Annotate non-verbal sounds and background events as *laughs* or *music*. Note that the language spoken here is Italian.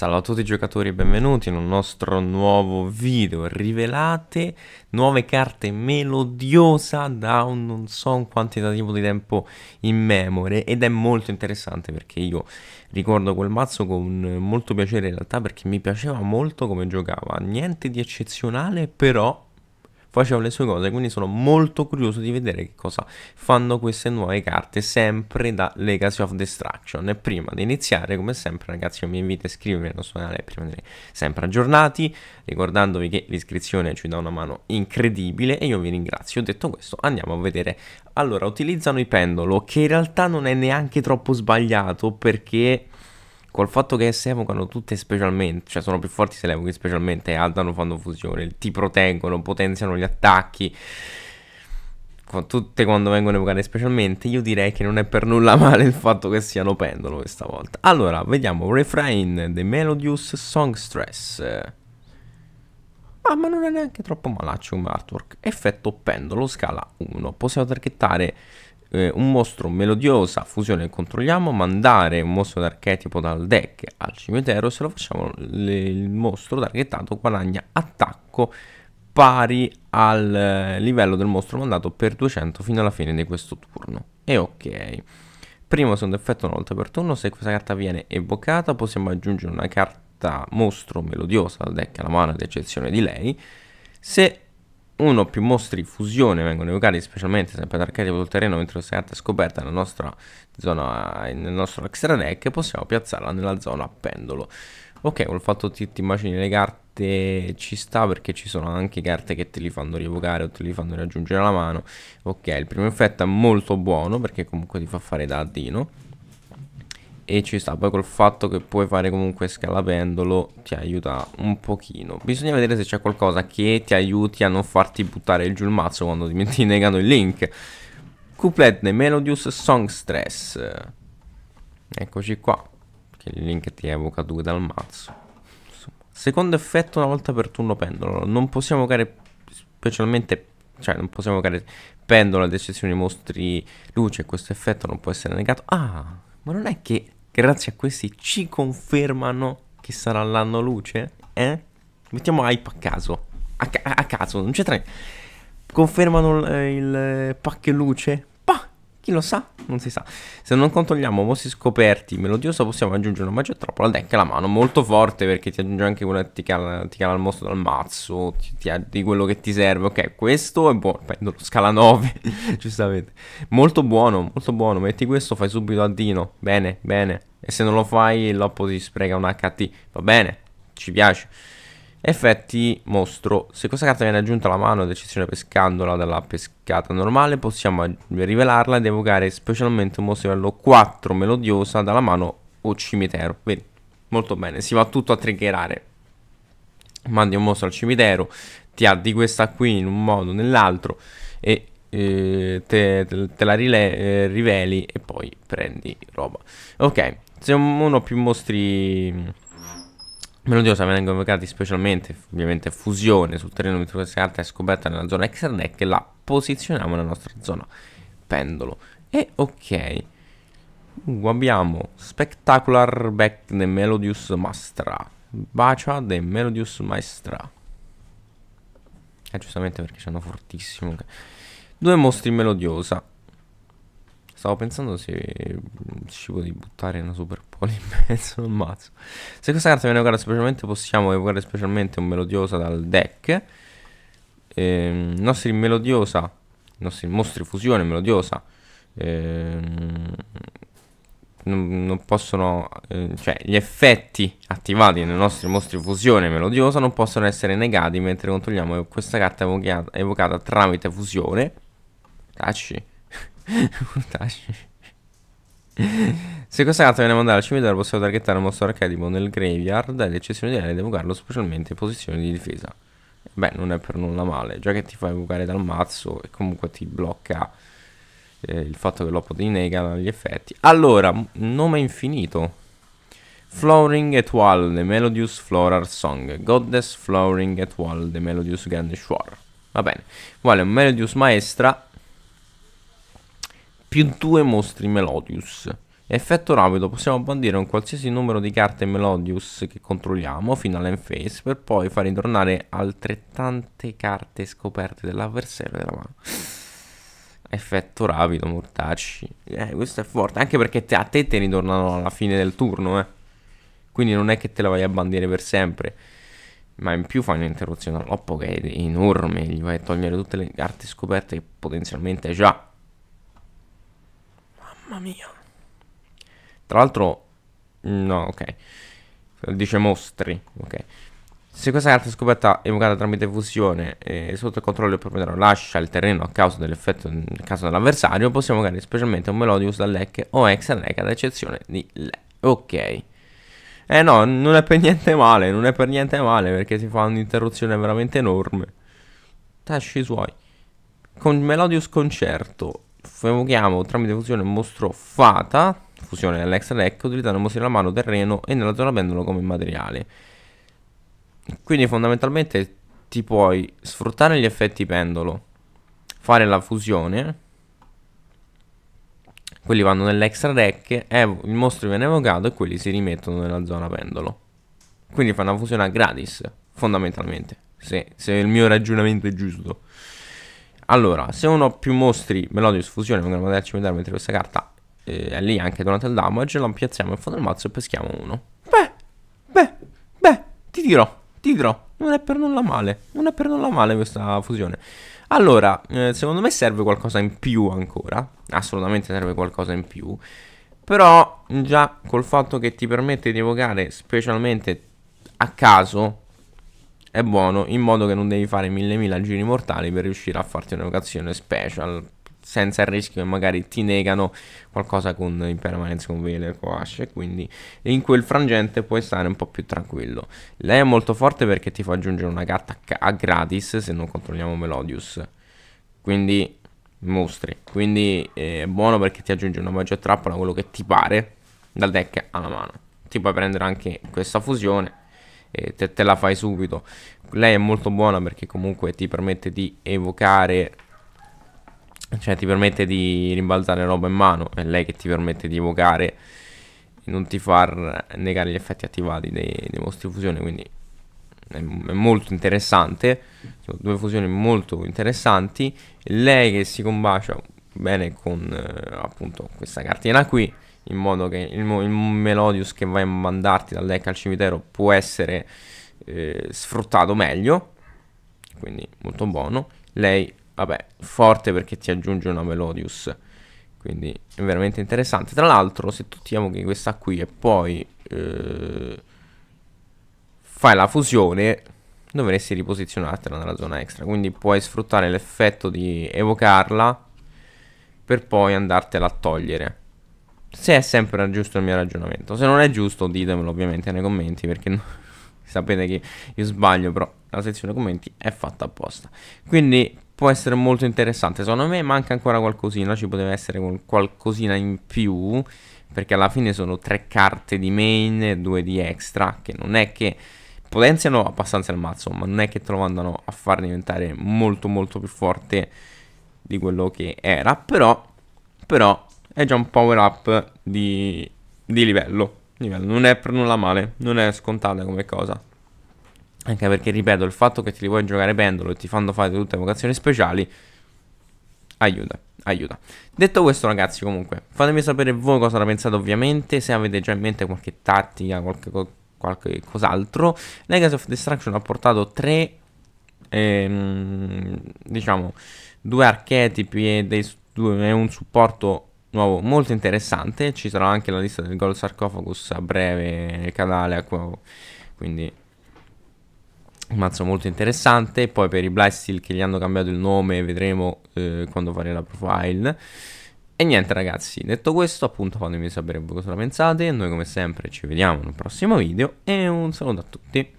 Salve a tutti i giocatori e benvenuti in un nostro nuovo video. Rivelate nuove carte melodiosa da un non so un quantitativo di tempo in memore ed è molto interessante perché io ricordo quel mazzo con molto piacere in realtà perché mi piaceva molto come giocava. Niente di eccezionale però facevo le sue cose, quindi sono molto curioso di vedere che cosa fanno queste nuove carte, sempre da Legacy of Destruction. E prima di iniziare, come sempre ragazzi, mi invito a iscrivervi al nostro canale per rimanere sempre aggiornati, ricordandovi che l'iscrizione ci dà una mano incredibile e io vi ringrazio. Detto questo, andiamo a vedere. Allora, utilizzano i pendolo, che in realtà non è neanche troppo sbagliato perché Col fatto che si evocano tutte specialmente, cioè sono più forti se le evochi specialmente, altano, fanno fusione, ti proteggono, potenziano gli attacchi. Tutte quando vengono evocate specialmente, io direi che non è per nulla *laughs* male il fatto che siano pendolo questa volta. Allora, vediamo Refrain The Melodious Songstress. Ah, ma non è neanche troppo malaccio come artwork. Effetto pendolo, scala 1. Possiamo targettare eh, un mostro melodiosa, fusione controlliamo, mandare un mostro d'archetipo dal deck al cimitero, se lo facciamo le, il mostro targetato guadagna attacco pari al eh, livello del mostro mandato per 200 fino alla fine di questo turno. E ok. Primo secondo effetto una volta per turno, se questa carta viene evocata possiamo aggiungere una carta mostro melodiosa al deck alla mano ad eccezione di lei. Se uno o più mostri fusione vengono evocati specialmente sempre ad archetipo sul terreno mentre se è scoperta nella nostra zona, nel nostro extra deck possiamo piazzarla nella zona a pendolo ok col fatto che ti immagini le carte ci sta perché ci sono anche carte che te li fanno rievocare o te li fanno raggiungere alla mano ok il primo effetto è molto buono perché comunque ti fa fare da addino e ci sta poi col fatto che puoi fare comunque scala pendolo ti aiuta un pochino bisogna vedere se c'è qualcosa che ti aiuti a non farti buttare giù il mazzo quando ti metti *laughs* negando il link couplet the melodious song stress eccoci qua che il link ti evoca due dal mazzo Insomma. secondo effetto una volta per turno pendolo non possiamo evocare specialmente cioè non possiamo evocare pendolo ad eccezione di mostri luce questo effetto non può essere negato ah ma non è che grazie a questi ci confermano che sarà l'anno luce? Eh? Mettiamo hype a caso. A, ca- a caso, non c'entra niente. Confermano eh, il, il eh, pack luce chi lo sa? Non si sa. Se non controlliamo mostri scoperti melodiosa possiamo aggiungere una magia troppo la deck la mano. Molto forte perché ti aggiunge anche quella che ti cala, ti cala il mostro dal mazzo. Ti, ti, di quello che ti serve. Ok, questo è buono. Prendo scala 9. *laughs* giustamente. Molto buono, molto buono. Metti questo, fai subito a Dino. Bene, bene. E se non lo fai, l'oppo ti spreca un HT. Va bene, ci piace. Effetti mostro. Se questa carta viene aggiunta alla mano ad eccezione pescandola dalla pescata normale, possiamo rivelarla ed evocare specialmente un mostro livello 4 melodiosa dalla mano o cimitero. Vedi? Molto bene, si va tutto a triggerare. Mandi un mostro al cimitero, ti ha di questa qui in un modo o nell'altro e eh, te, te, la rile, eh, riveli e poi prendi roba. Ok, se uno o più mostri melodiosa vengono invocati specialmente, ovviamente, fusione sul terreno mitologica alta e scoperta nella zona extra deck e la posizioniamo nella nostra zona pendolo. E ok, uh, abbiamo Spectacular Back the Melodious Mastra, Bacia the Melodious Maestra. Eh, giustamente perché c'hanno fortissimo. Due mostri melodiosa. Stavo pensando se mm, ci potevi buttare una super poli in mezzo al mazzo. Se questa carta viene evocata specialmente, possiamo evocare specialmente un melodiosa dal deck. Ehm, nostri melodiosa, nostri mostri fusione melodiosa. Ehm, non, non, possono, eh, cioè gli effetti attivati nei nostri mostri fusione melodiosa non possono essere negati mentre controlliamo questa carta evocata, evocata tramite fusione. Cacci. Se questa carta viene mandata al cimitero, possiamo targettare un mostro archetipo nel graveyard e eccezione di lei ed evocarlo specialmente in posizione di difesa. Beh, non è per nulla male, già che ti fa evocare dal mazzo e comunque ti blocca eh, il fatto che l'oppo ti nega dagli effetti. Allora, nome infinito. Flowering at Wall, The Melodious Floral Song. Goddess Flowering at Wall, The Melodious Grand Shore. Va bene. Vuole un Melodious Maestra più 2 mostri Melodius. Effetto rapido, possiamo bandire un qualsiasi numero di carte Melodius che controlliamo fino all'end phase per poi far ritornare altrettante carte scoperte dell'avversario della mano. Effetto rapido, mortacci. Eh, questo è forte, anche perché te, a te te ritornano alla fine del turno, eh. Quindi non è che te la vai a bandire per sempre. Ma in più fai un'interruzione all'oppo che è enorme, gli vai a togliere tutte le carte scoperte che potenzialmente già Mamma mia. Tra l'altro... No, ok. Dice mostri, ok. Se questa carta scoperta evocata tramite fusione è sotto controllo del proprietario lascia il terreno a causa dell'effetto nel caso dell'avversario, possiamo evocare specialmente un Melodius da Lec o ex Exalec ad eccezione di Lec. Ok. Eh no, non è per niente male, non è per niente male perché si fa un'interruzione veramente enorme. Tasci suoi. Con Melodius Concerto evochiamo tramite fusione un mostro fata, fusione dell'extra deck, ecco, utilizzando mostri nella mano, terreno e nella zona pendolo come materiale. Quindi fondamentalmente ti puoi sfruttare gli effetti pendolo, fare la fusione, quelli vanno nell'extra deck, ecco, il mostro viene evocato e quelli si rimettono nella zona pendolo. Quindi fa una fusione a gratis, fondamentalmente, se, se il mio ragionamento è giusto. Allora, se uno ho più mostri melodius fusione, un gramma decimo di mentre questa carta eh, è lì anche durante il damage, la piazziamo in fondo al mazzo e peschiamo uno. Beh, beh, beh, ti dirò, ti dirò, non è per nulla male, non è per nulla male questa fusione. Allora, eh, secondo me serve qualcosa in più ancora, assolutamente serve qualcosa in più, però già col fatto che ti permette di evocare specialmente a caso è buono in modo che non devi fare mille mila giri mortali per riuscire a farti un'evocazione special senza il rischio che magari ti negano qualcosa con Impermanence, con Vele, con Ash e quindi in quel frangente puoi stare un po' più tranquillo. Lei è molto forte perché ti fa aggiungere una carta a gratis se non controlliamo Melodius, quindi mostri, quindi è buono perché ti aggiunge una magia trappola, quello che ti pare, dal deck alla mano. Ti puoi prendere anche questa fusione eh, te, te, la fai subito. Lei è molto buona perché comunque ti permette di evocare, cioè ti permette di rimbalzare roba in mano, è lei che ti permette di evocare e non ti far negare gli effetti attivati dei, dei vostri fusioni, quindi è, è molto interessante, sono due fusioni molto interessanti, lei che si combacia bene con eh, appunto questa cartina qui in modo che il, il Melodius che vai a mandarti dal deck al cimitero può essere eh, sfruttato meglio, quindi molto buono. Lei, vabbè, forte perché ti aggiunge una Melodius, quindi è veramente interessante. Tra l'altro, se tu ti diciamo che questa qui e poi eh, fai la fusione, dovresti riposizionartela nella zona extra, quindi puoi sfruttare l'effetto di evocarla per poi andartela a togliere se è sempre giusto il mio ragionamento. Se non è giusto, ditemelo ovviamente nei commenti perché no, *laughs* sapete che io sbaglio, però la sezione commenti è fatta apposta. Quindi può essere molto interessante. Secondo me manca ancora qualcosina, ci poteva essere qualcosina in più perché alla fine sono tre carte di main e due di extra che non è che potenziano abbastanza il mazzo, ma non è che te lo mandano a far diventare molto molto più forte di quello che era, però però è già un power up di, di livello. livello. Non è per nulla male, non è scontata come cosa. Anche perché, ripeto, il fatto che ti li vuoi giocare pendolo e ti fanno fare tutte le vocazioni speciali aiuta, aiuta. Detto questo, ragazzi, comunque, fatemi sapere voi cosa ne pensate, ovviamente, se avete già in mente qualche tattica, qualche, qualche cos'altro. Legacy of Destruction ha portato tre, ehm, diciamo, due archetipi e dei, due, un supporto nuovo molto interessante. Ci sarà anche la lista del gol sarcophagus a breve nel canale Quindi un mazzo molto interessante. Poi per i Blastil che gli hanno cambiato il nome, vedremo eh, quando fare la profile. E niente ragazzi, detto questo appunto fatemi sapere voi cosa la pensate, noi come sempre ci vediamo nel prossimo video e un saluto a tutti.